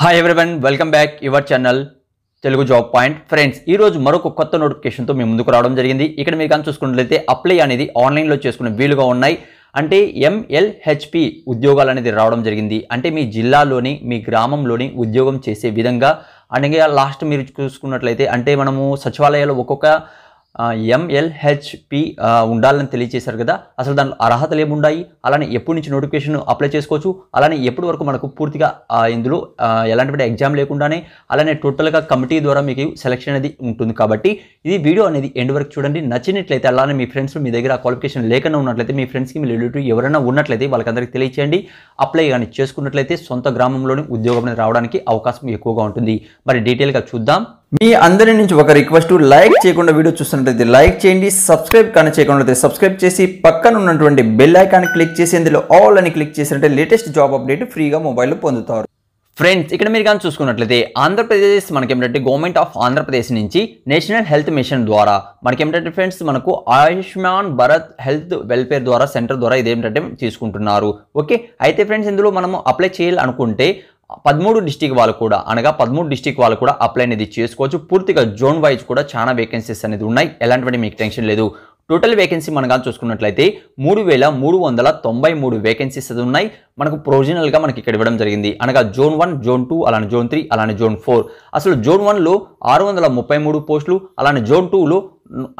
hi everyone welcome back your channel Telugu job point friends ఈ రోజు మరొక కొత్త నోటిఫికేషన్తో మీ ముందుకు రావడం జరిగింది ఇక్కడ మీరు కానీ చూసుకున్నట్లయితే అప్లై అనేది ఆన్లైన్లో చేసుకునే వీలుగా ఉన్నాయి అంటే ఎంఎల్హెచ్పి ఉద్యోగాలు అనేది రావడం జరిగింది అంటే మీ జిల్లాలోని మీ గ్రామంలోని ఉద్యోగం చేసే విధంగా అలాగే లాస్ట్ మీరు చూసుకున్నట్లయితే అంటే మనము సచివాలయాలు ఒక్కొక్క ఎంఎల్హెచ్పి ఉండాలని తెలియజేశారు కదా అసలు దాని అర్హతలు ఏముండాయి అలానే ఎప్పటి నుంచి నోటిఫికేషన్ అప్లై చేసుకోవచ్చు అలానే ఎప్పటి వరకు మనకు పూర్తిగా ఇందులో ఎలాంటి ఎగ్జామ్ లేకుండానే అలానే టోటల్గా కమిటీ ద్వారా మీకు సెలెక్షన్ అనేది ఉంటుంది కాబట్టి ఇది వీడియో అనేది ఎండ్ వరకు చూడండి నచ్చినట్లయితే అలానే మీ ఫ్రెండ్స్ మీ దగ్గర క్వాలిఫికేషన్ లేకుండా ఉన్నట్లయితే మీ ఫ్రెండ్స్కి మీ రిలేటివ్ ఎవరైనా ఉన్నట్లయితే వాళ్ళకందరికీ తెలియచేయండి అప్లై కానీ చేసుకున్నట్లయితే సొంత గ్రామంలోని ఉద్యోగం రావడానికి అవకాశం ఎక్కువగా ఉంటుంది మరి డీటెయిల్గా చూద్దాం మీ అందరి నుంచి ఒక రిక్వెస్ట్ లైక్ చేయకుండా వీడియో చూస్తున్నట్లయితే లైక్ చేయండి సబ్స్క్రైబ్ కానీ చేయకుండా సబ్స్క్రైబ్ చేసి పక్కన ఉన్నటువంటి బెల్ ఐకాన్ క్లిక్ చేసి ఇందులో ఆల్ అని క్లిక్ చేసినట్టే లేటెస్ట్ జాబ్ అప్డేట్ ఫ్రీగా మొబైల్లో పొందుతారు ఫ్రెండ్స్ ఇక్కడ మీరు కానీ చూసుకున్నట్లయితే ఆంధ్రప్రదేశ్ మనకి ఏమిటంటే గవర్నమెంట్ ఆఫ్ ఆంధ్రప్రదేశ్ నుంచి నేషనల్ హెల్త్ మిషన్ ద్వారా మనకేమిటంటే ఫ్రెండ్స్ మనకు ఆయుష్మాన్ భారత్ హెల్త్ వెల్ఫేర్ ద్వారా సెంటర్ ద్వారా ఇదేమిటంటే తీసుకుంటున్నారు ఓకే అయితే ఫ్రెండ్స్ ఇందులో మనము అప్లై చేయాలనుకుంటే పదమూడు డిస్టిక్ వాళ్ళు కూడా అనగా పదమూడు డిస్టిక్ వాళ్ళు కూడా అప్లై అనేది చేసుకోవచ్చు పూర్తిగా జోన్ వైజ్ కూడా చాలా వేకెన్సీస్ అనేది ఉన్నాయి ఎలాంటివన్నీ మీకు టెన్షన్ లేదు టోటల్ వేకెన్సీ మనం కానీ చూసుకున్నట్లయితే మూడు వేల మూడు వందల తొంభై మూడు వేకెన్సీస్ అది ఉన్నాయి మనకు ప్రొవిజనల్గా మనకి ఇక్కడ ఇవ్వడం జరిగింది అనగా జోన్ వన్ జోన్ టూ అలానే జోన్ త్రీ అలానే జోన్ ఫోర్ అసలు జోన్ వన్లో ఆరు వందల ముప్పై మూడు పోస్టులు అలానే జోన్ టూలో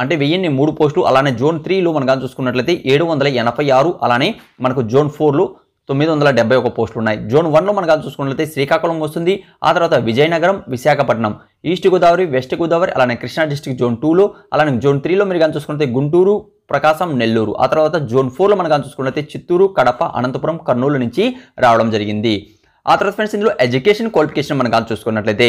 అంటే వెయ్యిన్ని మూడు పోస్టులు అలానే జోన్ త్రీలో మనం కానీ చూసుకున్నట్లయితే ఏడు వందల ఎనభై ఆరు అలానే మనకు జోన్ ఫోర్లో తొమ్మిది వందల డెబ్బై ఒక పోస్టులు ఉన్నాయి జోన్ వన్లో మనం కానీ చూసుకున్నట్లయితే శ్రీకాకుళం వస్తుంది ఆ తర్వాత విజయనగరం విశాఖపట్నం ఈస్ట్ గోదావరి వెస్ట్ గోదావరి అలానే కృష్ణా డిస్టిక్ జోన్ టూలో అలానే జోన్ త్రీలో మీరు కానీ చూసుకున్నట్లయితే గుంటూరు ప్రకాశం నెల్లూరు ఆ తర్వాత జోన్ ఫోర్లో మనం కానీ చూసుకున్నట్లయితే చిత్తూరు కడప అనంతపురం కర్నూలు నుంచి రావడం జరిగింది ఆ తర్వాత ఫ్రెండ్స్ ఇందులో ఎడ్యుకేషన్ క్వాలిఫికేషన్ మనం కానీ చూసుకున్నట్లయితే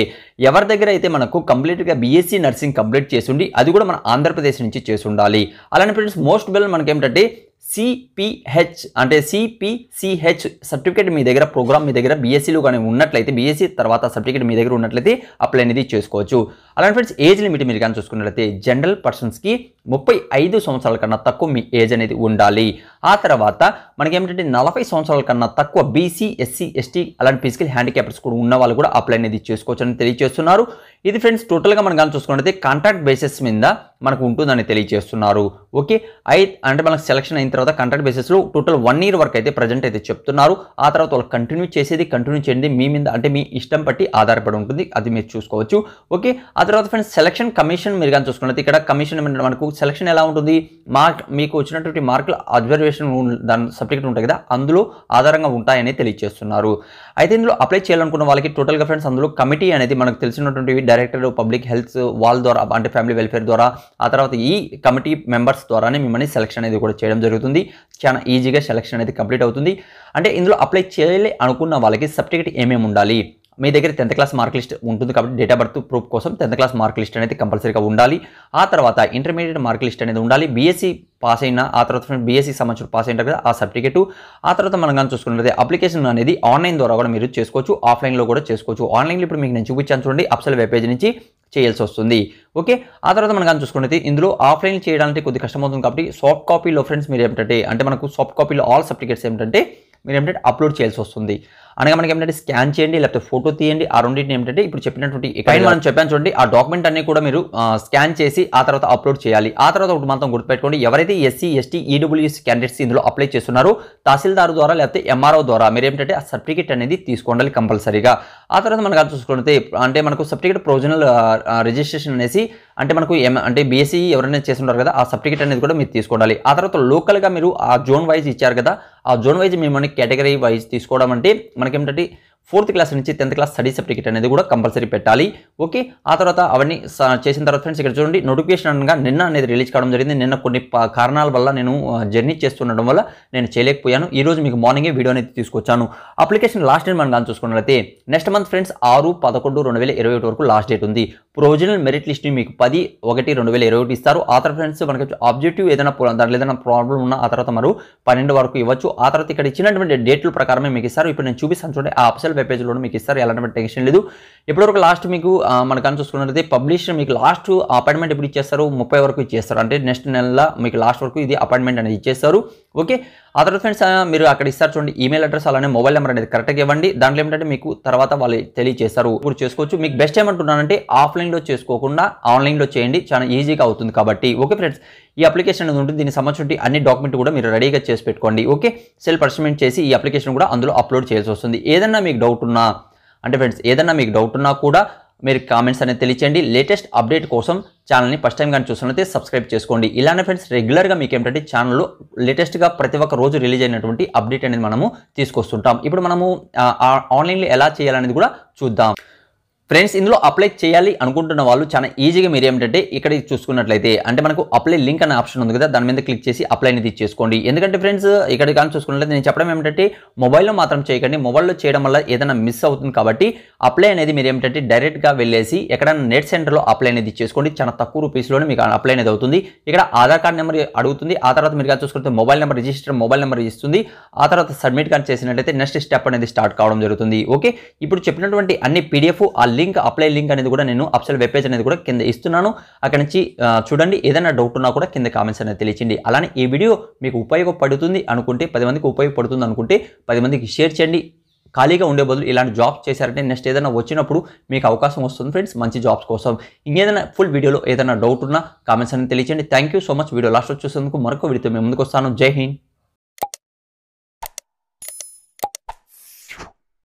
ఎవరి దగ్గర అయితే మనకు కంప్లీట్గా బీఎస్సీ e నర్సింగ్ కంప్లీట్ చేసి ఉండి అది కూడా మన ఆంధ్రప్రదేశ్ నుంచి చేసి ఉండాలి అలానే ఫ్రెండ్స్ మోస్ట్ వెల్ మనకేమిటంటే సిపిహెచ్ అంటే సిపిసిహెచ్ సర్టిఫికేట్ మీ దగ్గర ప్రోగ్రామ్ మీ దగ్గర బీఎస్సీలో కానీ ఉన్నట్లయితే బీఎస్సీ తర్వాత సర్టిఫికేట్ మీ దగ్గర ఉన్నట్లయితే అప్లై అనేది చేసుకోవచ్చు అలాంటి ఫ్రెండ్స్ ఏజ్ లిమిట్ మీరు కానీ చూసుకున్నట్లయితే జనరల్ పర్సన్స్కి ముప్పై ఐదు సంవత్సరాల కన్నా తక్కువ మీ ఏజ్ అనేది ఉండాలి ఆ తర్వాత మనకి ఏమిటంటే నలభై సంవత్సరాల కన్నా తక్కువ బీసీ ఎస్సీ ఎస్టీ అలాంటి ఫిజికల్ హ్యాండిక్యాప్స్ కూడా ఉన్న వాళ్ళు కూడా అప్లై అనేది చేసుకోవచ్చు అని తెలియజేస్తున్నారు ఇది ఫ్రెండ్స్ టోటల్గా మనం కానీ చూసుకున్నట్లయితే కాంట్రాక్ట్ బేసిస్ మీద మనకు ఉంటుందని తెలియజేస్తున్నారు ఓకే అయితే అంటే మనకు సెలక్షన్ అయిన తర్వాత కంట్రాక్ట్ బేసిస్లో టోటల్ వన్ ఇయర్ వరకు అయితే ప్రజెంట్ అయితే చెప్తున్నారు ఆ తర్వాత వాళ్ళు కంటిన్యూ చేసేది కంటిన్యూ చేయండి మీ మీద అంటే మీ ఇష్టం బట్టి ఆధారపడి ఉంటుంది అది మీరు చూసుకోవచ్చు ఓకే ఆ తర్వాత ఫ్రెండ్స్ సెలక్షన్ కమిషన్ మీరు కానీ చూసుకున్నది ఇక్కడ కమిషన్ మనకు సెలక్షన్ ఎలా ఉంటుంది మార్క్ మీకు వచ్చినటువంటి మార్కులు అబ్జర్వేషన్ దాని సబ్జెక్ట్ ఉంటాయి కదా అందులో ఆధారంగా ఉంటాయని తెలియజేస్తున్నారు అయితే ఇందులో అప్లై చేయాలనుకున్న వాళ్ళకి టోటల్గా ఫ్రెండ్స్ అందులో కమిటీ అనేది మనకు తెలిసినటువంటి డైరెక్టర్ పబ్లిక్ హెల్త్ వాళ్ళ ద్వారా అంటే ఫ్యామిలీ వెల్ఫేర్ ద్వారా ఆ తర్వాత ఈ కమిటీ మెంబర్స్ ద్వారానే మిమ్మల్ని సెలక్షన్ అనేది కూడా చేయడం జరుగుతుంది చాలా ఈజీగా సెలక్షన్ అనేది కంప్లీట్ అవుతుంది అంటే ఇందులో అప్లై చేయాలి అనుకున్న వాళ్ళకి సర్టిఫికేట్ ఏమేమి ఉండాలి మీ దగ్గర టెన్త్ క్లాస్ మార్క్ లిస్ట్ ఉంటుంది కాబట్టి డేట్ ఆఫ్ బర్త్ ప్రూఫ్ కోసం టెన్త్ క్లాస్ మార్క్ లిస్ట్ అనేది కంపల్సరీగా ఉండాలి ఆ తర్వాత ఇంటర్మీడియట్ మార్క్ లిస్ట్ అనేది ఉండాలి బీఎస్సీ పాస్ అయిన ఆ తర్వాత బీఎస్సీ సంబంధించిన పాస్ అయిన కదా ఆ సర్టిఫికేట్ ఆ తర్వాత మనం కానీ చూసుకున్నట్లయితే అప్లికేషన్ అనేది ఆన్లైన్ ద్వారా కూడా మీరు చేసుకోవచ్చు ఆఫ్లైన్లో కూడా చేసుకోవచ్చు ఆన్లైన్లో ఇప్పుడు మీకు నేను చూపించాను చూడండి అప్సల్ వెబ్ పేజ్ నుంచి చేయాల్సి వస్తుంది ఓకే ఆ తర్వాత మనం కానీ చూసుకున్నట్లయితే ఇందులో ఆఫ్లైన్ చేయడానికి కొద్ది కష్టమవుతుంది కాబట్టి సాఫ్ట్ కాపీలో ఫ్రెండ్స్ మీరు ఏమిటంటే అంటే మనకు సాఫ్ట్ కాపీలో ఆల్ సర్టిఫికేట్స్ ఏమిటంటే మీరు ఏమిటంటే అప్లోడ్ చేయాల్సి వస్తుంది అనగా మనకి ఏంటంటే స్కాన్ చేయండి లేకపోతే ఫోటో తీయండి ఆ రెండింటిని ఏంటంటే ఇప్పుడు చెప్పినటువంటి పైన మనం చెప్పాను చూడండి ఆ డాక్యుమెంట్ అన్ని కూడా మీరు స్కాన్ చేసి ఆ తర్వాత అప్లోడ్ చేయాలి ఆ తర్వాత ఒకటి మాత్రం గుర్తుపెట్టుకోండి ఎవరైతే ఎస్సీ ఎస్టీ ఈడబ్ల్యూఎస్ క్యాండిడేట్స్ ఇందులో అప్లై చేస్తున్నారో తహసీల్దార్ ద్వారా లేకపోతే ఎంఆర్ఓ ద్వారా మీరు ఏంటంటే ఆ సర్టిఫికేట్ అనేది తీసుకోండాలి కంపల్సరీగా ఆ తర్వాత మనకు చూసుకుంటే అంటే మనకు సర్టిఫికేట్ ప్రొవిజనల్ రిజిస్ట్రేషన్ అనేసి అంటే మనకు ఎం అంటే బీఎస్సీ e ఎవరైనా చేస్తుంటారు కదా ఆ సర్టిఫికేట్ అనేది కూడా మీరు తీసుకోవాలి ఆ తర్వాత లోకల్గా మీరు ఆ జోన్ వైజ్ ఇచ్చారు కదా ఆ జోన్ వైజ్ మేము కేటగిరీ వైజ్ తీసుకోవడం అంటే మనకేమిటంటే ఫోర్త్ క్లాస్ నుంచి టెన్త్ క్లాస్ స్టడీ సర్టిఫికేట్ అనేది కూడా కంపల్సరీ పెట్టాలి ఓకే ఆ తర్వాత అవన్నీ చేసిన తర్వాత ఫ్రెండ్స్ ఇక్కడ చూడండి నోటిఫికేషన్ అనగా నిన్న అనేది రిలీజ్ కావడం జరిగింది నిన్న కొన్ని కారణాల వల్ల నేను జర్నీ చేస్తుండడం వల్ల నేను చేయలేకపోయాను ఈ రోజు మీకు మార్నింగే వీడియో అనేది తీసుకొచ్చాను అప్లికేషన్ లాస్ట్ డేట్ మనం కానీ చూసుకున్నట్లయితే నెక్స్ట్ మంత్ ఫ్రెండ్స్ ఆరు పదకొండు రెండు వేల ఇరవై ఒకటి వరకు లాస్ట్ డేట్ ఉంది ప్రొవిజనల్ మెరిట్ లిస్ట్ని మీకు పది ఒకటి రెండు వేల ఇరవై ఇస్తారు ఆ తర్వాత ఫ్రెండ్స్ మనకి ఆబ్జెక్టివ్ ఏదైనా దాంట్లో ఏదైనా ప్రాబ్లం ఉన్నా ఆ తర్వాత మరో పన్నెండు వరకు ఇవ్వచ్చు ఆ తర్వాత ఇక్కడ ఇచ్చినటువంటి డేట్ల ప్రకారమే మీకు ఇస్తారు ఇప్పుడు నేను చూపిస్తాను చూడండి ఆ ఆప్షన్ ఆఫీషియల్ వెబ్ పేజ్లో మీకు ఇస్తారు ఎలాంటి టెన్షన్ లేదు ఇప్పటివరకు లాస్ట్ మీకు మన కానీ చూసుకున్నట్లయితే పబ్లిష్ మీకు లాస్ట్ అపాయింట్మెంట్ ఎప్పుడు ఇచ్చేస్తారు ముప్పై వరకు ఇచ్చేస్తారు అంటే నెక్స్ట్ నెలలో మీకు లాస్ట్ వరకు ఇది అపాయింట్మెంట్ అనేది ఇచ్చేస్తారు ఓకే ఆ తర్వాత ఫ్రెండ్స్ మీరు అక్కడ ఇస్తారు చూడండి ఈమెయిల్ అడ్రస్ అలానే మొబైల్ నెంబర్ అనేది కరెక్ట్గా ఇవ్వండి దాంట్లో ఏమిటంటే మీకు తర్వాత వాళ్ళు తెలియజేస్తారు ఇప్పుడు చేసుకోవచ్చు మీకు బెస్ట్ ఏమంటున్నానంటే ఆఫ్లైన్లో చేసుకోకుండా ఆన్లైన్లో చేయండి చాలా ఈజీగా అవుతుంది కాబట్టి ఓకే ఫ్రెండ్స్ ఈ అప్లికేషన్ అనేది ఉంటుంది దీనికి సంబంధించి అన్ని డాక్యుమెంట్ కూడా మీరు రెడీగా చేసి పెట్టుకోండి ఓకే సెల్ అసెస్మెంట్ చేసి ఈ అప్లికేషన్ కూడా అందులో అప్లోడ్ చేయాల్సి వస్తుంది ఏదన్నా మీకు డౌట్ ఉన్నా అంటే ఫ్రెండ్స్ ఏదన్నా మీకు డౌట్ ఉన్నా కూడా మీరు కామెంట్స్ అనేది తెలియచేయండి లేటెస్ట్ అప్డేట్ కోసం ఛానల్ని ఫస్ట్ టైం కానీ చూస్తున్నట్టు సబ్స్క్రైబ్ చేసుకోండి ఇలానే ఫ్రెండ్స్ రెగ్యులర్గా మీకు ఏంటంటే ఛానల్లో లేటెస్ట్గా ప్రతి ఒక్క రోజు రిలీజ్ అయినటువంటి అప్డేట్ అనేది మనము తీసుకొస్తుంటాం ఇప్పుడు మనము ఆన్లైన్లో ఎలా చేయాలనేది కూడా చూద్దాం ఫ్రెండ్స్ ఇందులో అప్లై చేయాలి అనుకుంటున్న వాళ్ళు చాలా ఈజీగా మీరు ఏమిటంటే ఇక్కడ చూసుకున్నట్లయితే అంటే మనకు అప్లై లింక్ అనే ఆప్షన్ ఉంది కదా దాని మీద క్లిక్ చేసి అప్లై అనేది చేసుకోండి ఎందుకంటే ఫ్రెండ్స్ ఇక్కడ కానీ చూసుకున్నట్లయితే నేను చెప్పడం ఏమిటంటే మొబైల్లో మాత్రం చేయకండి మొబైల్లో చేయడం వల్ల ఏదైనా మిస్ అవుతుంది కాబట్టి అప్లై అనేది మీరు ఏమిటంటే డైరెక్ట్గా వెళ్ళేసి ఎక్కడైనా నెట్ సెంటర్లో అప్లై అనేది చేసుకోండి చాలా తక్కువ రూపీస్లోనే మీకు అప్లై అనేది అవుతుంది ఇక్కడ ఆధార్ కార్డ్ నెంబర్ అడుగుతుంది ఆ తర్వాత మీరు కానీ చూసుకుంటే mobile number register mobile number ఇస్తుంది ఆ తర్వాత సబ్మిట్ కానీ చేసినట్లయితే నెక్స్ట్ స్టెప్ అనేది స్టార్ట్ కావడం జరుగుతుంది ఓకే ఇప్పుడు చెప్పినటువంటి అన్ని పీడిఎఫ్ ఆ లింక్ లింక్ అప్లై లింక్ అనేది కూడా నేను అప్సల్ వెబ్ పేజ్ అనేది కూడా కింద ఇస్తున్నాను అక్కడ నుంచి చూడండి ఏదైనా డౌట్ ఉన్నా కూడా కింద కామెంట్స్ అనేది తెలియచండి అలానే ఈ వీడియో మీకు ఉపయోగపడుతుంది అనుకుంటే పది మందికి ఉపయోగపడుతుంది అనుకుంటే పది మందికి షేర్ చేయండి ఖాళీగా ఉండే బదులు ఇలాంటి జాబ్స్ చేశారంటే నెక్స్ట్ ఏదైనా వచ్చినప్పుడు మీకు అవకాశం వస్తుంది ఫ్రెండ్స్ మంచి జాబ్స్ కోసం ఇంకేదైనా ఫుల్ వీడియోలో ఏదైనా డౌట్ ఉన్నా కామెంట్స్ అనేది తెలియచండి thank so much video last వచ్చేసేందుకు మరొక వీడియోతో మేము ముందుకు వస్తాను జై హింద్